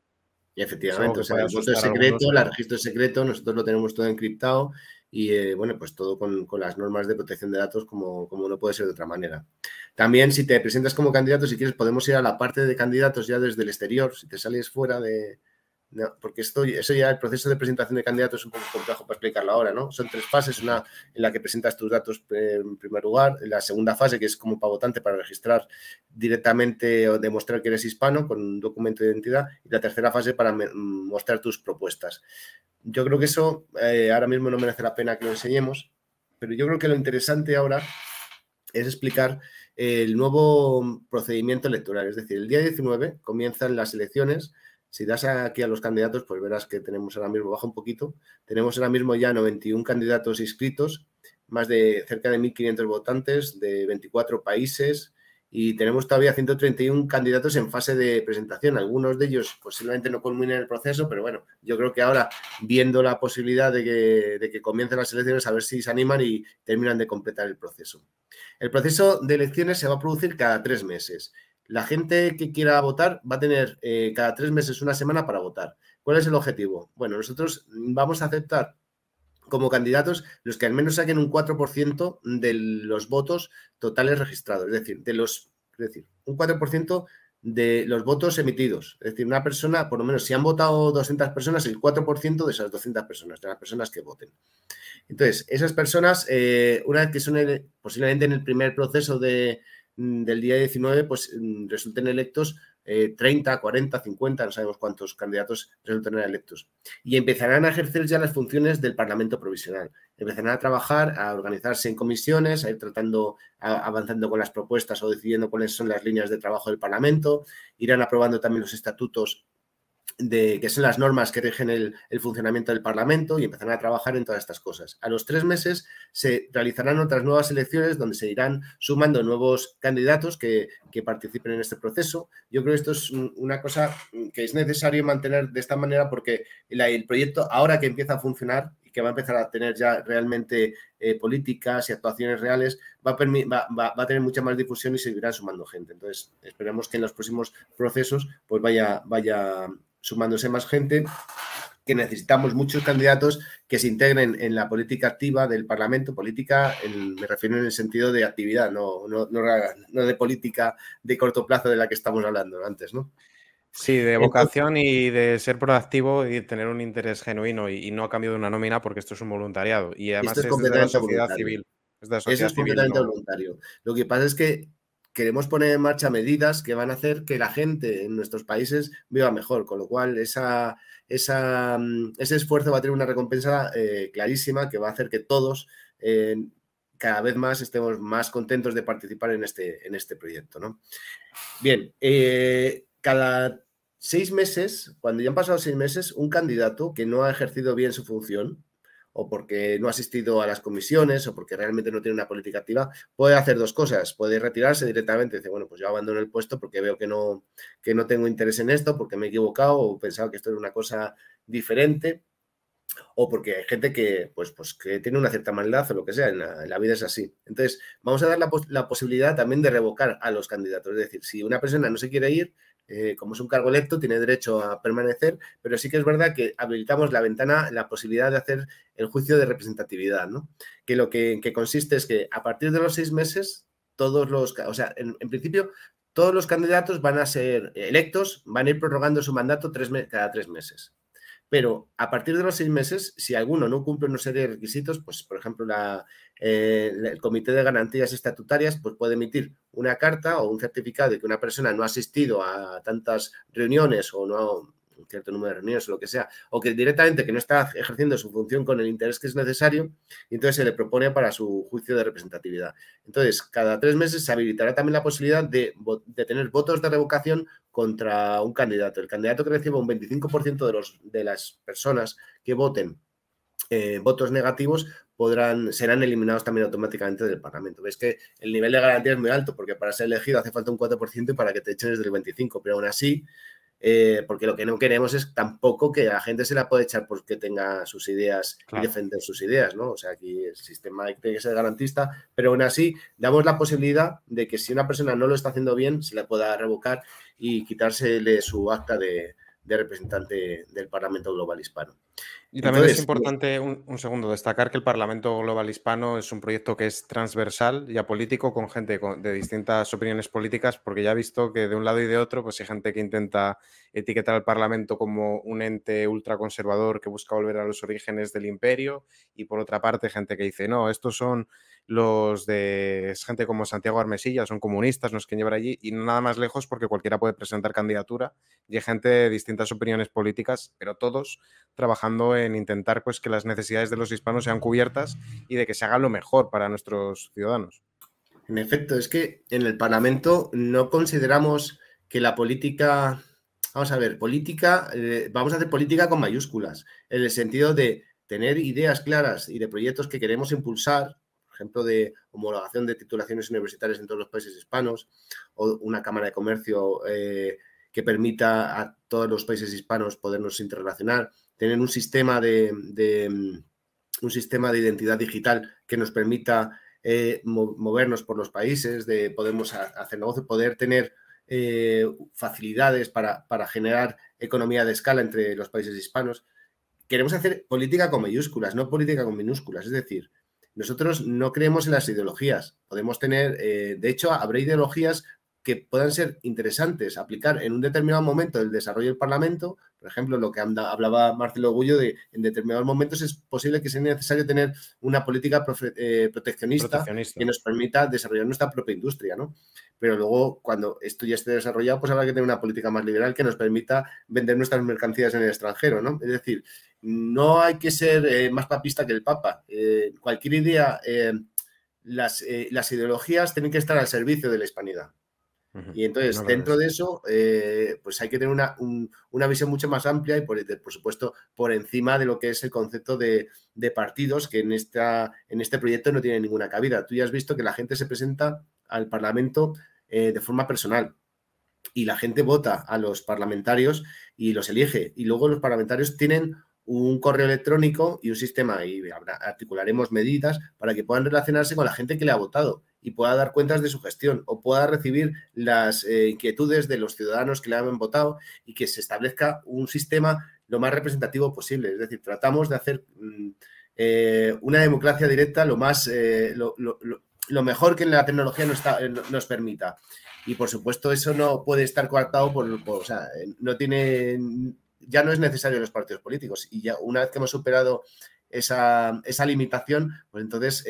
Y efectivamente, o sea, el secreto, el registro es secreto, nosotros lo tenemos todo encriptado y, eh, bueno, pues todo con, las normas de protección de datos como no puede ser de otra manera. También si te presentas como candidato, si quieres, podemos ir a la parte de candidatos ya desde el exterior, si te sales fuera de... porque esto, eso ya el proceso de presentación de candidatos es un poco complejo para explicarlo ahora, ¿no? Son tres fases, una en la que presentas tus datos eh, en primer lugar, la segunda fase que es como para para registrar directamente o demostrar que eres hispano con un documento de identidad y la tercera fase para mm, mostrar tus propuestas. Yo creo que eso eh, ahora mismo no merece la pena que lo enseñemos, pero yo creo que lo interesante ahora es explicar el nuevo procedimiento electoral. Es decir, el día 19 comienzan las elecciones. Si das aquí a los candidatos, pues verás que tenemos ahora mismo, baja un poquito, tenemos ahora mismo ya 91 candidatos inscritos, más de cerca de 1.500 votantes de 24 países, y tenemos todavía 131 candidatos en fase de presentación. Algunos de ellos posiblemente no culminen el proceso, pero bueno, yo creo que ahora, viendo la posibilidad de que, comiencen las elecciones, a ver si se animan y terminan de completar el proceso. El proceso de elecciones se va a producir cada tres meses. La gente que quiera votar va a tener eh, cada tres meses una semana para votar. ¿Cuál es el objetivo? Bueno, nosotros vamos a aceptar como candidatos los que al menos saquen un 4% de los votos totales registrados, es decir, de los, es decir, un 4% de los votos emitidos. Es decir, una persona, por lo menos si han votado 200 personas, el 4% de esas 200 personas, de las personas que voten. Entonces, esas personas, eh, una vez que son posiblemente en el primer proceso mm, del día 19, pues mm, resulten electos 30, 40, 50, no sabemos cuántos candidatos tendrán electos. Y empezarán a ejercer ya las funciones del Parlamento Provisional. Empezarán a trabajar, a organizarse en comisiones, a ir tratando, avanzando con las propuestas o decidiendo cuáles son las líneas de trabajo del Parlamento. Irán aprobando también los estatutos de que son las normas que rigen el, funcionamiento del Parlamento y empezarán a trabajar en todas estas cosas. A los tres meses se realizarán otras nuevas elecciones donde se irán sumando nuevos candidatos que, participen en este proceso. Yo creo que esto es una cosa que es necesario mantener de esta manera porque el proyecto ahora que empieza a funcionar que va a empezar a tener ya realmente eh, políticas y actuaciones reales, va a, va, a, tener mucha más difusión y se sumando gente. Entonces, esperemos que en los próximos procesos pues vaya, vaya sumándose más gente que necesitamos muchos candidatos que se integren en la política activa del Parlamento, política, me refiero en el sentido de actividad, no, no, no, no de política de corto plazo de la que estamos hablando antes, ¿no? Sí, de vocación y de ser proactivo y tener un interés genuino y, no a cambio de una nómina porque esto es un voluntariado y además es, de la sociedad civil. Eso es completamente voluntario. Lo que pasa es que queremos poner en marcha medidas que van a hacer que la gente en nuestros países viva mejor, con lo cual esa, mm, ese esfuerzo va a tener una recompensa eh, clarísima que va a hacer que todos eh, cada vez más estemos más contentos de participar en este, en este proyecto. ¿no? Bien, eh, cada seis meses, cuando ya han pasado seis meses, un candidato que no ha ejercido bien su función o porque no ha asistido a las comisiones o porque realmente no tiene una política activa, puede hacer dos cosas. Puede retirarse directamente, decir, bueno, pues yo abandono el puesto porque veo que no, que no tengo interés en esto, porque me he equivocado o pensaba que esto era una cosa diferente o porque hay gente que, pues, pues, que tiene una cierta maldad o lo que sea, en la, vida es así. Entonces, vamos a dar la, la, posibilidad también de revocar a los candidatos. Es decir, si una persona no se quiere ir, eh, como es un cargo electo, tiene derecho a permanecer, pero sí que es verdad que habilitamos la ventana, la posibilidad de hacer el juicio de representatividad, ¿no? Que lo que, consiste es que a partir de los seis meses, todos los, o sea, en, principio, todos los candidatos van a ser electos, van a ir prorrogando su mandato cada tres meses pero a partir de los seis meses, si alguno no cumple una serie de requisitos, pues por ejemplo eh, la, el Comité de Garantías Estatutarias pues, puede emitir una carta o un certificado de que una persona no ha asistido a tantas reuniones o no un cierto número de reuniones o lo que sea, o que directamente que no está ejerciendo su función con el interés que es necesario, y entonces se le propone para su juicio de representatividad. Entonces, cada tres meses se habilitará también la posibilidad de, tener votos de revocación contra un candidato. El candidato que reciba un 25% de, los, de las personas que voten eh, votos negativos podrán, serán eliminados también automáticamente del Parlamento. Ves que el nivel de garantía es muy alto, porque para ser elegido hace falta un 4% y para que te echen desde el 25%, pero aún así eh, porque lo que no queremos es tampoco que la gente se la pueda echar porque tenga sus ideas y defender sus ideas, ¿no? O sea, aquí el sistema tiene que ser garantista, pero aún así damos la posibilidad de que si una persona no lo está haciendo bien, se la pueda revocar y quitársele su acta de representante del Parlamento Global Hispano. Y también es importante, un, segundo, destacar que el Parlamento Global Hispano es un proyecto que es transversal y político con gente de distintas opiniones políticas, porque ya he visto que de un lado y de otro pues hay gente que intenta etiquetar al Parlamento como un ente ultraconservador que busca volver a los orígenes del imperio y por otra parte gente que dice, no, estos son los de gente como Santiago Armesilla, son comunistas, no es quien llevar allí y nada más lejos porque cualquiera puede presentar candidatura y hay gente de distintas opiniones políticas, pero todos trabajan en intentar pues, que las necesidades de los hispanos sean cubiertas y de que se haga lo mejor para nuestros ciudadanos. En efecto, es que en el Parlamento no consideramos que la política, vamos a ver, política, eh, vamos a hacer política con mayúsculas, en el sentido de tener ideas claras y de proyectos que queremos impulsar, por ejemplo, de homologación de titulaciones universitarias en todos los países hispanos, o una Cámara de Comercio eh, que permita a todos los países hispanos podernos interrelacionar tener un sistema de, mm, un sistema de identidad digital que nos permita eh, movernos por los países, de podemos hacer negocio, poder tener eh, facilidades para, generar economía de escala entre los países hispanos. Queremos hacer política con mayúsculas, no política con minúsculas. Es decir, nosotros no creemos en las ideologías. Podemos tener, eh, de hecho, habrá ideologías que puedan ser interesantes aplicar en un determinado momento del desarrollo del Parlamento por ejemplo, lo que hablaba Marcelo Gullo, de en determinados momentos es posible que sea necesario tener una política eh, proteccionista, que nos permita desarrollar nuestra propia industria, ¿no? Pero luego, cuando esto ya esté desarrollado, pues habrá que tener una política más liberal que nos permita vender nuestras mercancías en el extranjero, ¿no? Es decir, no hay que ser eh, más papista que el Papa. Eh, cualquier idea, las ideologías tienen que estar al servicio de la hispanidad. Y entonces, dentro de eso, eh, pues hay que tener una, visión mucho más amplia y, por, por, supuesto, por encima de lo que es el concepto de, partidos, que en, en este proyecto no tiene ninguna cabida. Tú ya has visto que la gente se presenta al Parlamento eh, de forma personal y la gente vota a los parlamentarios y los elige. Y luego los parlamentarios tienen un correo electrónico y un sistema y articularemos medidas para que puedan relacionarse con la gente que le ha votado y pueda dar cuentas de su gestión o pueda recibir las eh, inquietudes de los ciudadanos que le han votado y que se establezca un sistema lo más representativo posible. Es decir, tratamos de hacer mm, eh, una democracia directa lo más eh, lo, mejor que la tecnología nos, nos permita. Y por supuesto, eso no puede estar coartado por, o sea, no tiene ya no es necesario los partidos políticos. Y ya una vez que hemos superado esa, esa limitación, pues entonces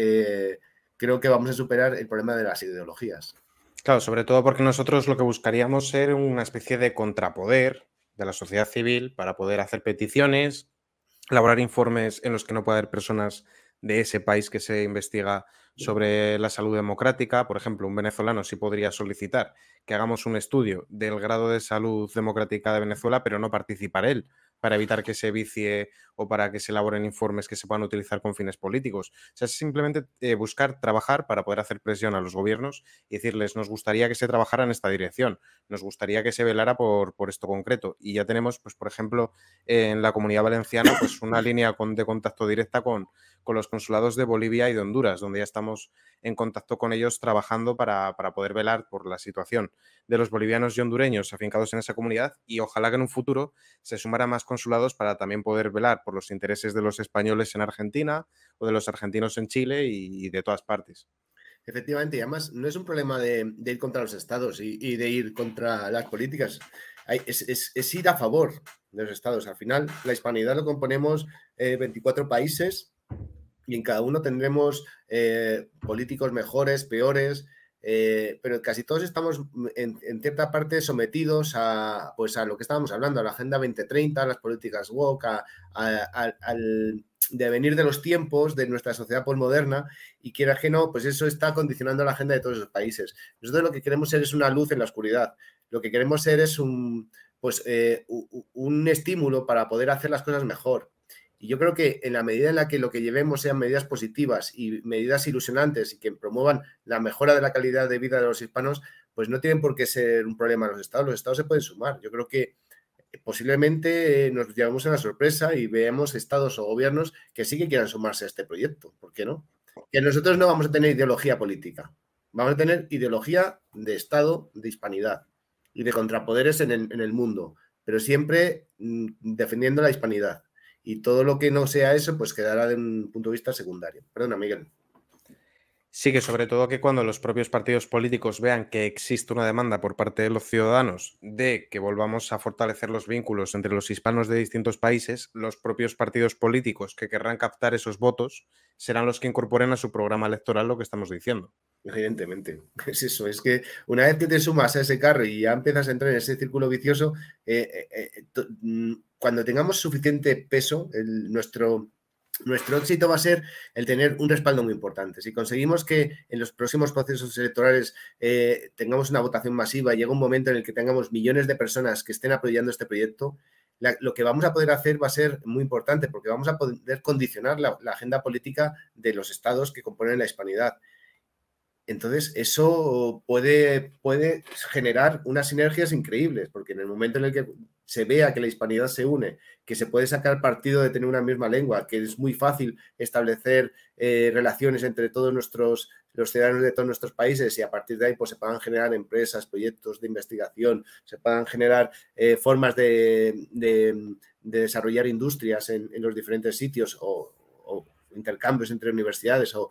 creo que vamos a superar el problema de las ideologías. Claro, sobre todo porque nosotros lo que buscaríamos ser una especie de contrapoder de la sociedad civil para poder hacer peticiones, elaborar informes en los que no pueda haber personas de ese país que se investiga sobre la salud democrática. Por ejemplo, un venezolano sí podría solicitar que hagamos un estudio del grado de salud democrática de Venezuela, pero no participar él para evitar que se vicie o para que se elaboren informes que se puedan utilizar con fines políticos. O sea, es simplemente eh, buscar trabajar para poder hacer presión a los gobiernos y decirles, nos gustaría que se trabajara en esta dirección, nos gustaría que se velara por, esto concreto. Y ya tenemos, pues, por ejemplo, en la comunidad valenciana, pues una línea con, de contacto directa con con los consulados de Bolivia y de Honduras, donde ya estamos en contacto con ellos trabajando para, para poder velar por la situación de los bolivianos y hondureños afincados en esa comunidad y ojalá que en un futuro se sumaran más consulados para también poder velar por los intereses de los españoles en Argentina o de los argentinos en Chile y, de todas partes. Efectivamente, y además no es un problema de, ir contra los estados y, de ir contra las políticas, es, es, ir a favor de los estados. Al final, la hispanidad lo componemos 24 eh, países y en cada uno tendremos eh, políticos mejores, peores, eh, pero casi todos estamos mm, en, cierta parte sometidos a, pues a lo que estábamos hablando, a la Agenda 2030, a las políticas woke, al, al devenir de los tiempos de nuestra sociedad postmoderna y quiera que no, pues eso está condicionando la agenda de todos los países. Nosotros lo que queremos ser es una luz en la oscuridad, lo que queremos ser es un, pues, eh, un estímulo para poder hacer las cosas mejor, y yo creo que en la medida en la que lo que llevemos sean medidas positivas y medidas ilusionantes y que promuevan la mejora de la calidad de vida de los hispanos, pues no tienen por qué ser un problema los estados. Los estados se pueden sumar. Yo creo que eh, posiblemente eh, nos llevamos a la sorpresa y veamos estados o gobiernos que sí que quieran sumarse a este proyecto. ¿Por qué no? Que nosotros no vamos a tener ideología política. Vamos a tener ideología de Estado, de hispanidad y de contrapoderes en en el mundo, pero siempre mm, defendiendo la hispanidad y todo lo que no sea eso, pues quedará de un punto de vista secundario. Perdona, Miguel. Sí, que sobre todo que cuando los propios partidos políticos vean que existe una demanda por parte de los ciudadanos de que volvamos a fortalecer los vínculos entre los hispanos de distintos países, los propios partidos políticos que querrán captar esos votos serán los que incorporen a su programa electoral lo que estamos diciendo. Evidentemente, *laughs* es eso, es que una vez que te sumas a ese carro y ya empiezas a entrar en ese círculo vicioso, eh, eh, eh, mm, cuando tengamos suficiente peso, nuestro, nuestro éxito va a ser el tener un respaldo muy importante. Si conseguimos que en los próximos procesos electorales tengamos una votación masiva, y llega un momento en el que tengamos millones de personas que estén apoyando este proyecto, lo que vamos a poder hacer va a ser muy importante porque vamos a poder condicionar la, agenda política de los estados que componen la hispanidad. Entonces, eso puede, puede generar unas sinergias increíbles, porque en el momento en el que se vea que la hispanidad se une, que se puede sacar partido de tener una misma lengua, que es muy fácil establecer eh, relaciones entre todos nuestros los ciudadanos de todos nuestros países y a partir de ahí pues se puedan generar empresas, proyectos de investigación, se puedan generar eh, formas de, desarrollar industrias en, en los diferentes sitios o, intercambios entre universidades o,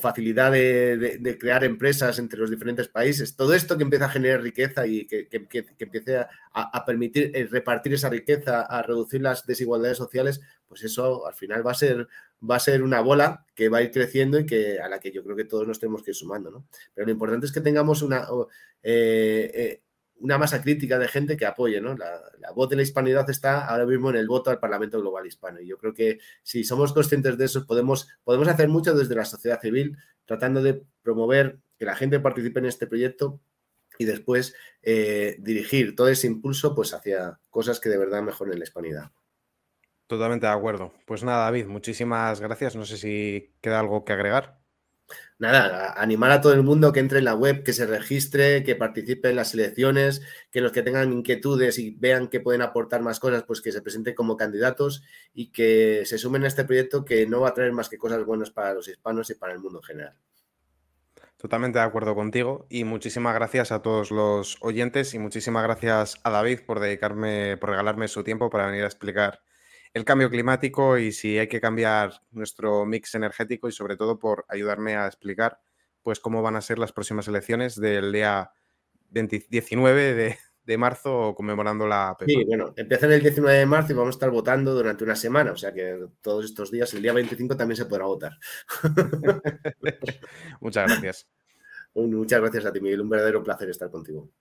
facilidad de, crear empresas entre los diferentes países, todo esto que empieza a generar riqueza y que, empiece a, permitir eh, repartir esa riqueza, a reducir las desigualdades sociales, pues eso al final va a ser, va a ser una bola que va a ir creciendo y que, a la que yo creo que todos nos tenemos que ir sumando. ¿no? Pero lo importante es que tengamos una... Eh, eh, una masa crítica de gente que apoye, ¿no? La, voz de la hispanidad está ahora mismo en el voto al Parlamento Global Hispano. Y yo creo que si somos conscientes de eso, podemos, podemos hacer mucho desde la sociedad civil, tratando de promover que la gente participe en este proyecto y después eh, dirigir todo ese impulso pues, hacia cosas que de verdad mejoren la hispanidad. Totalmente de acuerdo. Pues nada, David, muchísimas gracias. No sé si queda algo que agregar nada, animar a todo el mundo que entre en la web, que se registre, que participe en las elecciones, que los que tengan inquietudes y vean que pueden aportar más cosas, pues que se presenten como candidatos y que se sumen a este proyecto que no va a traer más que cosas buenas para los hispanos y para el mundo en general. Totalmente de acuerdo contigo y muchísimas gracias a todos los oyentes y muchísimas gracias a David por dedicarme, por regalarme su tiempo para venir a explicar el cambio climático y si hay que cambiar nuestro mix energético y sobre todo por ayudarme a explicar pues cómo van a ser las próximas elecciones del día 19 de, de, marzo conmemorando la Sí, bueno, empiezan el 19 de marzo y vamos a estar votando durante una semana, o sea que todos estos días, el día 25 también se podrá votar. *laughs* Muchas gracias. *laughs* Muchas gracias a ti, Miguel. Un verdadero placer estar contigo.